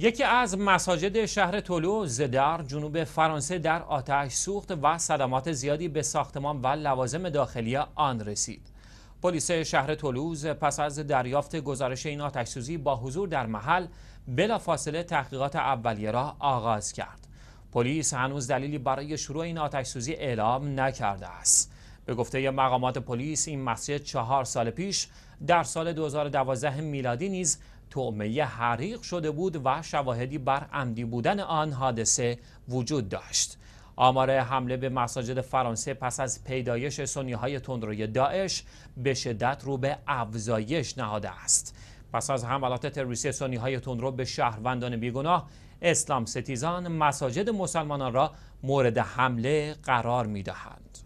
یکی از مساجد شهر تولو زدار جنوب فرانسه در آتش سوخت و صدمات زیادی به ساختمان و لوازم داخلی آن رسید. پلیس شهر تولوز پس از دریافت گزارش این آتشسوزی با حضور در محل بلافاصله تحقیقات اولیه را آغاز کرد. پلیس هنوز دلیلی برای شروع این آتشسوزی اعلام نکرده است. به گفته مقامات پلیس این مسجد چهار سال پیش در سال 2012 میلادی نیز تومه حریق شده بود و شواهدی بر عمدی بودن آن حادثه وجود داشت. آمار حمله به مساجد فرانسه پس از پیدایش سنیهای های تندروی داعش به شدت رو به افزایش نهاده است. پس از حملات تروریستی سنیهای های تندرو به شهروندان بیگناه اسلام ستیزان مساجد مسلمانان را مورد حمله قرار می دهند.